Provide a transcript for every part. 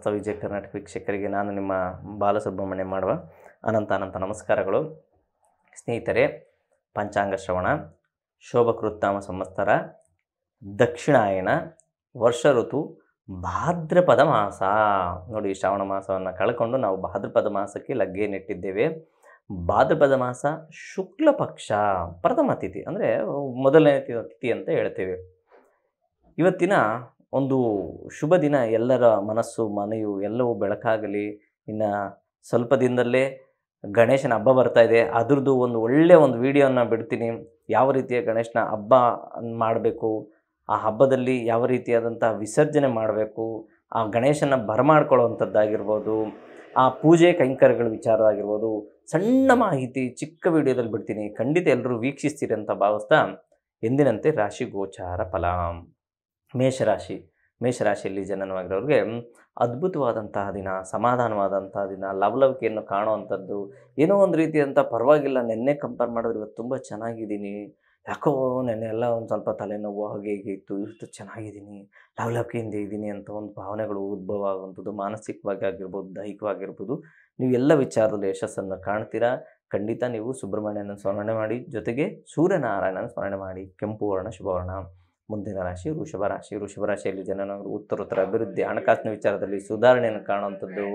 ಸಮಸ್ತ ವಿಜಯ ಕರ್ನಾಟಕ ವೀಕ್ಷಕರಿಗೆ ನಾನು ನಿಮ್ಮ ಬಾಲಸುಬ್ರಹ್ಮಣ್ಯ ಮಾಡುವ ಅನಂತ ಅನಂತ ನಮಸ್ಕಾರಗಳು ಸ್ನೇಹಿತರೆ ಪಂಚಾಂಗ ಶ್ರವಣ ಶೋಭಕೃತ್ತಾಮ ಸಂವತ್ಸರ ದಕ್ಷಿಣಾಯನ ವರ್ಷ ಋತು ಭಾದ್ರಪದ ಮಾಸ ನೋಡಿ ಶ್ರಾವಣ ಮಾಸವನ್ನು ಕಳ್ಕೊಂಡು ನಾವು ಭಾದ್ರಪದ ಮಾಸಕ್ಕೆ ಲಗ್ಗೆ ನೆಟ್ಟಿದ್ದೇವೆ ಭಾದ್ರಪದ ಮಾಸ ಶುಕ್ಲ ಪಕ್ಷ ಪ್ರಥಮ ತಿಥಿ ಅಂದರೆ ಮೊದಲನೇ ಅತಿಥಿ ಅಂತ ಹೇಳ್ತೇವೆ ಇವತ್ತಿನ ಒಂದು ಶುಭ ದಿನ ಎಲ್ಲರ ಮನಸ್ಸು ಮನೆಯು ಎಲ್ಲವೂ ಬೆಳಕಾಗಲಿ ಇನ್ನು ಸ್ವಲ್ಪ ದಿನದಲ್ಲೇ ಗಣೇಶನ ಹಬ್ಬ ಬರ್ತಾ ಇದೆ ಅದ್ರದ್ದು ಒಂದು ಒಳ್ಳೆಯ ಒಂದು ವಿಡಿಯೋನ ಬಿಡ್ತೀನಿ ಯಾವ ರೀತಿಯ ಗಣೇಶನ ಹಬ್ಬ ಮಾಡಬೇಕು ಆ ಹಬ್ಬದಲ್ಲಿ ಯಾವ ರೀತಿಯಾದಂಥ ವಿಸರ್ಜನೆ ಮಾಡಬೇಕು ಆ ಗಣೇಶನ ಬರಮಾಡ್ಕೊಳ್ಳುವಂಥದ್ದಾಗಿರ್ಬೋದು ಆ ಪೂಜೆ ಕೈಂಕರ್ಯಗಳ ವಿಚಾರ ಆಗಿರ್ಬೋದು ಸಣ್ಣ ಮಾಹಿತಿ ಚಿಕ್ಕ ವಿಡಿಯೋದಲ್ಲಿ ಬಿಡ್ತೀನಿ ಖಂಡಿತ ಎಲ್ಲರೂ ವೀಕ್ಷಿಸ್ತೀರಿ ಅಂತ ಭಾವಿಸ್ತಾ ಎಂದಿನಂತೆ ರಾಶಿ ಗೋಚಾರ ಫಲಾಂ ಮೇಷರಾಶಿ ಮೇಷರಾಶಿಯಲ್ಲಿ ಜನನವಾಗಿರೋರಿಗೆ ಅದ್ಭುತವಾದಂತಹ ದಿನ ಸಮಾಧಾನವಾದಂತಹ ದಿನ ಲವಲವಿಕೆಯನ್ನು ಕಾಣುವಂಥದ್ದು ಏನೋ ಒಂದು ರೀತಿಯಂಥ ಪರವಾಗಿಲ್ಲ ನೆನ್ನೆ ಕಂಪೇರ್ ಮಾಡಿದ್ರೆ ಇವತ್ತು ತುಂಬ ಚೆನ್ನಾಗಿದ್ದೀನಿ ಯಾಕೋ ನೆನ್ನೆ ಎಲ್ಲ ಒಂದು ಸ್ವಲ್ಪ ತಲೆನೋವು ಹಾಗೆ ಹೀಗೆ ಇತ್ತು ಇವತ್ತು ಚೆನ್ನಾಗಿದ್ದೀನಿ ಲವಲವಿಕೆಯಿಂದ ಇದ್ದೀನಿ ಅಂತ ಒಂದು ಭಾವನೆಗಳು ಉದ್ಭವ ಆಗುವಂಥದ್ದು ಮಾನಸಿಕವಾಗಿ ಆಗಿರ್ಬೋದು ದೈಹಿಕವಾಗಿರ್ಬೋದು ನೀವು ಎಲ್ಲ ವಿಚಾರದಲ್ಲಿ ಯಶಸ್ಸನ್ನು ಕಾಣ್ತೀರಾ ಖಂಡಿತ ನೀವು ಸುಬ್ರಹ್ಮಣ್ಯನ ಸ್ಮರಣೆ ಮಾಡಿ ಜೊತೆಗೆ ಸೂರ್ಯನಾರಾಯಣನ ಸ್ಮರಣೆ ಮಾಡಿ ಕೆಂಪು ವರ್ಣ ಶುಭವರ್ಣ ಮುಂದಿನ ರಾಶಿ ವೃಷಭ ರಾಶಿ ವೃಷಭ ರಾಶಿಯಲ್ಲಿ ಜನನಾಗರು ಉತ್ತರೋತ್ತರ ಅಭಿವೃದ್ಧಿ ಹಣಕಾಸಿನ ವಿಚಾರದಲ್ಲಿ ಸುಧಾರಣೆಯನ್ನು ಕಾಣುವಂಥದ್ದು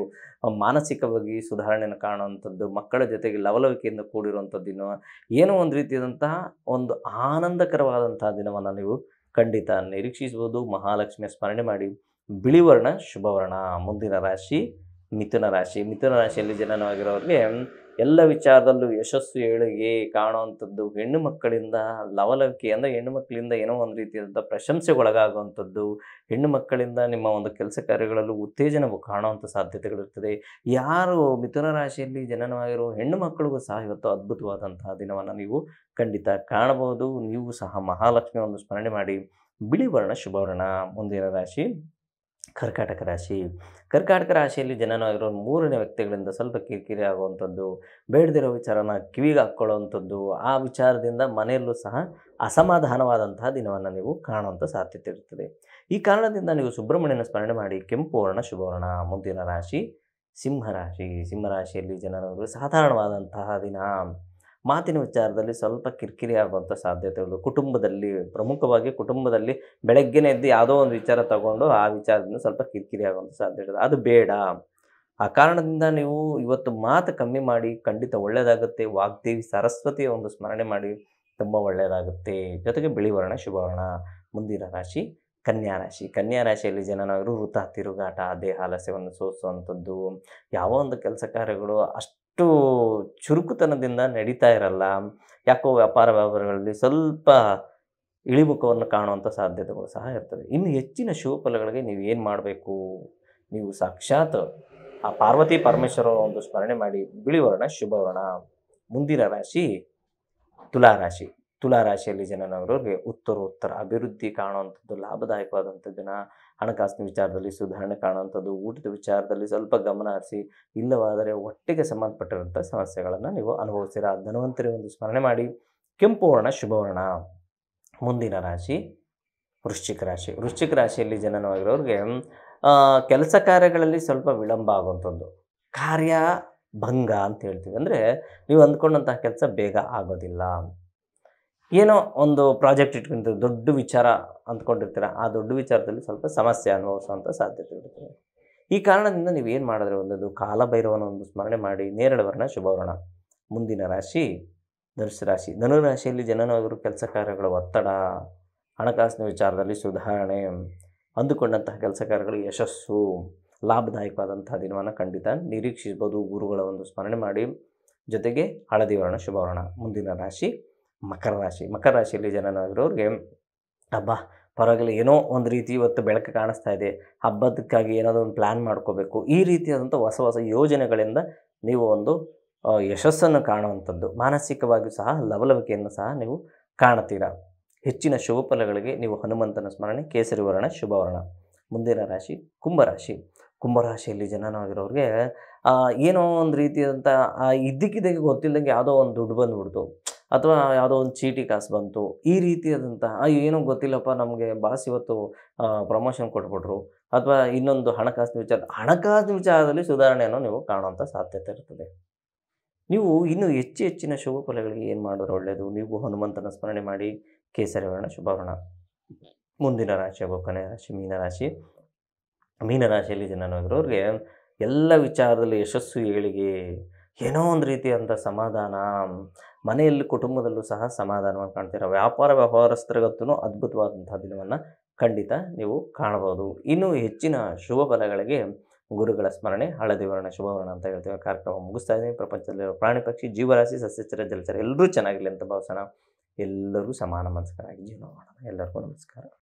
ಮಾನಸಿಕವಾಗಿ ಸುಧಾರಣೆಯನ್ನು ಕಾಣುವಂಥದ್ದು ಮಕ್ಕಳ ಜೊತೆಗೆ ಲವಲವಿಕೆಯಿಂದ ಕೂಡಿರುವಂಥದ್ದು ದಿನ ಏನೋ ಒಂದು ರೀತಿಯಾದಂತಹ ಒಂದು ಆನಂದಕರವಾದಂತಹ ದಿನವನ್ನು ನೀವು ಖಂಡಿತ ನಿರೀಕ್ಷಿಸ್ಬೋದು ಮಹಾಲಕ್ಷ್ಮಿಯ ಸ್ಮರಣೆ ಮಾಡಿ ಬಿಳಿವರ್ಣ ಶುಭವರ್ಣ ಮುಂದಿನ ರಾಶಿ ಮಿಥುನ ರಾಶಿ ಮಿಥುನ ರಾಶಿಯಲ್ಲಿ ಜನನವಾಗಿರೋರಿಗೆ ಎಲ್ಲ ವಿಚಾರದಲ್ಲೂ ಯಶಸ್ಸು ಏಳಿಗೆ ಕಾಣುವಂಥದ್ದು ಹೆಣ್ಣು ಮಕ್ಕಳಿಂದ ಲವಲವಿಕೆ ಅಂದರೆ ಹೆಣ್ಣು ಮಕ್ಕಳಿಂದ ಏನೋ ಒಂದು ರೀತಿಯಾದಂಥ ಪ್ರಶಂಸೆಗೊಳಗಾಗುವಂಥದ್ದು ಹೆಣ್ಣು ಮಕ್ಕಳಿಂದ ನಿಮ್ಮ ಒಂದು ಕೆಲಸ ಕಾರ್ಯಗಳಲ್ಲೂ ಉತ್ತೇಜನವು ಕಾಣುವಂಥ ಸಾಧ್ಯತೆಗಳಿರ್ತದೆ ಯಾರು ಮಿಥುನ ರಾಶಿಯಲ್ಲಿ ಜನನವಾಗಿರೋ ಹೆಣ್ಣು ಮಕ್ಕಳಿಗೂ ಸಹ ಇವತ್ತು ಅದ್ಭುತವಾದಂತಹ ದಿನವನ್ನು ನೀವು ಖಂಡಿತ ಕಾಣಬಹುದು ನೀವು ಸಹ ಮಹಾಲಕ್ಷ್ಮಿ ಒಂದು ಸ್ಮರಣೆ ಮಾಡಿ ಬಿಳಿ ವರ್ಣ ಶುಭವರ್ಣ ಮುಂದಿನ ರಾಶಿ ಕರ್ಕಾಟಕ ರಾಶಿ ಕರ್ಕಾಟಕ ರಾಶಿಯಲ್ಲಿ ಜನನಾಗಿರೋ ಮೂರನೇ ವ್ಯಕ್ತಿಗಳಿಂದ ಸ್ವಲ್ಪ ಕಿರಿಕಿರಿ ಆಗುವಂಥದ್ದು ಬೇಡದಿರೋ ವಿಚಾರನ ಕಿವಿಗೆ ಹಾಕ್ಕೊಳ್ಳುವಂಥದ್ದು ಆ ವಿಚಾರದಿಂದ ಮನೆಯಲ್ಲೂ ಸಹ ಅಸಮಾಧಾನವಾದಂತಹ ದಿನವನ್ನು ನೀವು ಕಾಣುವಂಥ ಸಾಧ್ಯತೆ ಇರುತ್ತದೆ ಈ ಕಾರಣದಿಂದ ನೀವು ಸುಬ್ರಹ್ಮಣ್ಯನ ಸ್ಮರಣೆ ಮಾಡಿ ಕೆಂಪು ವರ್ಣ ಶುಭವರ್ಣ ಮುಂದಿನ ರಾಶಿ ಸಿಂಹರಾಶಿ ಸಿಂಹರಾಶಿಯಲ್ಲಿ ಜನನವರು ಸಾಧಾರಣವಾದಂತಹ ದಿನ ಮಾತಿನ ವಿಚಾರದಲ್ಲಿ ಸ್ವಲ್ಪ ಕಿರಿಕಿರಿ ಆಗುವಂಥ ಸಾಧ್ಯತೆಗಳು ಕುಟುಂಬದಲ್ಲಿ ಪ್ರಮುಖವಾಗಿ ಕುಟುಂಬದಲ್ಲಿ ಬೆಳಗ್ಗೆನೇ ಎದ್ದು ಯಾವುದೋ ಒಂದು ವಿಚಾರ ತಗೊಂಡು ಆ ವಿಚಾರದಿಂದ ಸ್ವಲ್ಪ ಕಿರಿಕಿರಿ ಆಗುವಂಥ ಸಾಧ್ಯತೆ ಅದು ಬೇಡ ಆ ಕಾರಣದಿಂದ ನೀವು ಇವತ್ತು ಮಾತು ಕಮ್ಮಿ ಮಾಡಿ ಖಂಡಿತ ಒಳ್ಳೆಯದಾಗುತ್ತೆ ವಾಗ್ದೇವಿ ಸರಸ್ವತಿಯ ಒಂದು ಸ್ಮರಣೆ ಮಾಡಿ ತುಂಬ ಒಳ್ಳೆಯದಾಗುತ್ತೆ ಜೊತೆಗೆ ಬಿಳಿವರ್ಣ ಶುಭವರ್ಣ ಮುಂದಿನ ರಾಶಿ ಕನ್ಯಾ ರಾಶಿ ಕನ್ಯಾ ರಾಶಿಯಲ್ಲಿ ಜನನಾಗರು ವೃತ ತಿರುಗಾಟ ದೇಹ ಲಸ್ಯವನ್ನು ಸೋಸುವಂಥದ್ದು ಯಾವ ಒಂದು ಕೆಲಸ ಕಾರ್ಯಗಳು ಅಷ್ಟು ಅಷ್ಟು ಚುರುಕುತನದಿಂದ ನಡೀತಾ ಇರಲ್ಲ ಯಾಕೋ ವ್ಯಾಪಾರ ವ್ಯವಹಾರಗಳಲ್ಲಿ ಸ್ವಲ್ಪ ಇಳಿಮುಖವನ್ನು ಕಾಣುವಂಥ ಸಾಧ್ಯತೆಗಳು ಸಹ ಇರ್ತದೆ ಇನ್ನು ಹೆಚ್ಚಿನ ಶಿವಫಲಗಳಿಗೆ ನೀವು ಏನು ಮಾಡಬೇಕು ನೀವು ಸಾಕ್ಷಾತ್ ಆ ಪಾರ್ವತಿ ಪರಮೇಶ್ವರ ಒಂದು ಸ್ಮರಣೆ ಮಾಡಿ ಬಿಳಿವರ್ಣ ಶುಭವರ್ಣ ಮುಂದಿನ ರಾಶಿ ತುಲಾರಾಶಿ ತುಲಾರಾಶಿಯಲ್ಲಿ ಜನನವರಿಗೆ ಉತ್ತರೋತ್ತರ ಅಭಿವೃದ್ಧಿ ಕಾಣುವಂಥದ್ದು ಲಾಭದಾಯಕವಾದಂಥ ಹಣಕಾಸಿನ ವಿಚಾರದಲ್ಲಿ ಸುಧಾರಣೆ ಕಾಣುವಂಥದ್ದು ಊಟದ ವಿಚಾರದಲ್ಲಿ ಸ್ವಲ್ಪ ಗಮನ ಹರಿಸಿ ಇಲ್ಲವಾದರೆ ಒಟ್ಟಿಗೆ ಸಂಬಂಧಪಟ್ಟಿರುವಂಥ ಸಮಸ್ಯೆಗಳನ್ನು ನೀವು ಅನುಭವಿಸಿರ ಧನ್ವಂತರಿ ಒಂದು ಸ್ಮರಣೆ ಮಾಡಿ ಕೆಂಪು ವರ್ಣ ಶುಭವರ್ಣ ಮುಂದಿನ ರಾಶಿ ವೃಶ್ಚಿಕ ರಾಶಿ ವೃಶ್ಚಿಕ ರಾಶಿಯಲ್ಲಿ ಜನನವಾಗಿರೋರಿಗೆ ಕೆಲಸ ಕಾರ್ಯಗಳಲ್ಲಿ ಸ್ವಲ್ಪ ವಿಳಂಬ ಆಗುವಂಥದ್ದು ಕಾರ್ಯ ಭಂಗ ಅಂತ ಹೇಳ್ತೀವಿ ಅಂದರೆ ನೀವು ಅಂದ್ಕೊಂಡಂತಹ ಕೆಲಸ ಬೇಗ ಆಗೋದಿಲ್ಲ ಏನೋ ಒಂದು ಪ್ರಾಜೆಕ್ಟ್ ಇಟ್ಕೊಂಡಿರ್ತೀವಿ ದೊಡ್ಡ ವಿಚಾರ ಅಂದ್ಕೊಂಡಿರ್ತೀರ ಆ ದೊಡ್ಡ ವಿಚಾರದಲ್ಲಿ ಸ್ವಲ್ಪ ಸಮಸ್ಯೆ ಅನುಭವಿಸುವಂಥ ಸಾಧ್ಯತೆ ಇರುತ್ತೆ ಈ ಕಾರಣದಿಂದ ನೀವು ಏನು ಮಾಡಿದ್ರೆ ಒಂದು ಕಾಲಭೈರವನ ಒಂದು ಸ್ಮರಣೆ ಮಾಡಿ ನೇರಳೆ ವರ್ಣ ಶುಭವರ್ಣ ಮುಂದಿನ ರಾಶಿ ಧನುಸ್ ರಾಶಿ ಧನುರಾಶಿಯಲ್ಲಿ ಜನನವರು ಕೆಲಸ ಕಾರ್ಯಗಳ ಒತ್ತಡ ಹಣಕಾಸಿನ ವಿಚಾರದಲ್ಲಿ ಸುಧಾರಣೆ ಅಂದುಕೊಂಡಂತಹ ಕೆಲಸ ಕಾರ್ಯಗಳು ಯಶಸ್ಸು ಲಾಭದಾಯಕವಾದಂತಹ ದಿನವನ್ನು ಖಂಡಿತ ನಿರೀಕ್ಷಿಸಬಹುದು ಗುರುಗಳ ಒಂದು ಸ್ಮರಣೆ ಮಾಡಿ ಜೊತೆಗೆ ಹಳದಿ ವರ್ಣ ಶುಭವರ್ಣ ಮುಂದಿನ ರಾಶಿ ಮಕರ ರಾಶಿ ಮಕರ ರಾಶಿಯಲ್ಲಿ ಜನನಾಗಿರೋರಿಗೆ ಹಬ್ಬ ಪರವಾಗಿಲ್ಲ ಏನೋ ಒಂದು ರೀತಿ ಇವತ್ತು ಬೆಳಕು ಕಾಣಿಸ್ತಾ ಇದೆ ಹಬ್ಬದಕ್ಕಾಗಿ ಏನಾದರೂ ಒಂದು ಪ್ಲ್ಯಾನ್ ಮಾಡ್ಕೋಬೇಕು ಈ ರೀತಿಯಾದಂಥ ಹೊಸ ಹೊಸ ಯೋಜನೆಗಳಿಂದ ನೀವು ಒಂದು ಯಶಸ್ಸನ್ನು ಕಾಣುವಂಥದ್ದು ಮಾನಸಿಕವಾಗಿಯೂ ಸಹ ಲವಲವಿಕೆಯನ್ನು ಸಹ ನೀವು ಕಾಣ್ತೀರ ಹೆಚ್ಚಿನ ಶುಭ ಫಲಗಳಿಗೆ ನೀವು ಹನುಮಂತನ ಸ್ಮರಣೆ ಕೇಸರಿ ವರ್ಣ ಶುಭವರ್ಣ ಮುಂದಿನ ರಾಶಿ ಕುಂಭರಾಶಿ ಕುಂಭರಾಶಿಯಲ್ಲಿ ಜನನಾಗಿರೋರಿಗೆ ಏನೋ ಒಂದು ರೀತಿಯಾದಂಥ ಇದ್ದಕ್ಕಿದ್ದಕ್ಕೆ ಗೊತ್ತಿಲ್ಲದಂಗೆ ಯಾವುದೋ ಒಂದು ದುಡ್ಡು ಬಂದುಬಿಡ್ತು ಅಥವಾ ಯಾವುದೋ ಒಂದು ಚೀಟಿ ಕಾಸು ಬಂತು ಈ ರೀತಿಯಾದಂತಹ ಏನೋ ಗೊತ್ತಿಲ್ಲಪ್ಪ ನಮಗೆ ಬಾಸ್ ಇವತ್ತು ಪ್ರಮೋಷನ್ ಕೊಟ್ಬಿಟ್ರು ಅಥವಾ ಇನ್ನೊಂದು ಹಣಕಾಸಿನ ವಿಚಾರ ಹಣಕಾಸಿನ ವಿಚಾರದಲ್ಲಿ ಸುಧಾರಣೆಯನ್ನು ನೀವು ಕಾಣುವಂಥ ಸಾಧ್ಯತೆ ಇರ್ತದೆ ನೀವು ಇನ್ನೂ ಹೆಚ್ಚು ಹೆಚ್ಚಿನ ಶುಭ ಫಲಗಳಿಗೆ ಏನು ಮಾಡಿದ್ರೆ ಒಳ್ಳೆಯದು ನೀವು ಹನುಮಂತನ ಸ್ಮರಣೆ ಮಾಡಿ ಕೇಸರಿ ವರ್ಣ ಶುಭವರ್ಣ ಮುಂದಿನ ರಾಶಿ ಹಾಗೂ ಕೊನೆಯ ರಾಶಿ ಮೀನರಾಶಿ ಮೀನರಾಶಿಯಲ್ಲಿ ಜನರಾಗಿರೋರಿಗೆ ಎಲ್ಲ ವಿಚಾರದಲ್ಲಿ ಯಶಸ್ಸು ಏಳಿಗೆ ಏನೋ ಒಂದು ರೀತಿಯಾದಂಥ ಸಮಾಧಾನ ಮನೆಯಲ್ಲಿ ಕುಟುಂಬದಲ್ಲೂ ಸಹ ಸಮಾಧಾನವನ್ನು ಕಾಣ್ತೀರ ವ್ಯಾಪಾರ ವ್ಯವಹಾರಸ್ಥರಗತ್ತೂ ಅದ್ಭುತವಾದಂತಹ ದಿನವನ್ನು ಖಂಡಿತ ನೀವು ಕಾಣಬಹುದು ಇನ್ನೂ ಹೆಚ್ಚಿನ ಶುಭ ಫಲಗಳಿಗೆ ಗುರುಗಳ ಸ್ಮರಣೆ ಹಳದಿ ವರ್ಣ ಶುಭವರ್ಣ ಅಂತ ಹೇಳ್ತೀವಿ ಕಾರ್ಯಕ್ರಮ ಮುಗಿಸ್ತಾ ಇದ್ದೀನಿ ಪ್ರಪಂಚದಲ್ಲಿರೋ ಪ್ರಾಣಿ ಪಕ್ಷಿ ಜೀವರಾಶಿ ಸಸ್ಯಚರ ಜಲಚರ ಎಲ್ಲರೂ ಚೆನ್ನಾಗಿರಲಿ ಅಂತ ಭಾವಿಸೋಣ ಎಲ್ಲರೂ ಸಮಾನ ಮನಸ್ಕರಾಗಿ ಜೀವನ ಮಾಡೋಣ ಎಲ್ಲರಿಗೂ ನಮಸ್ಕಾರ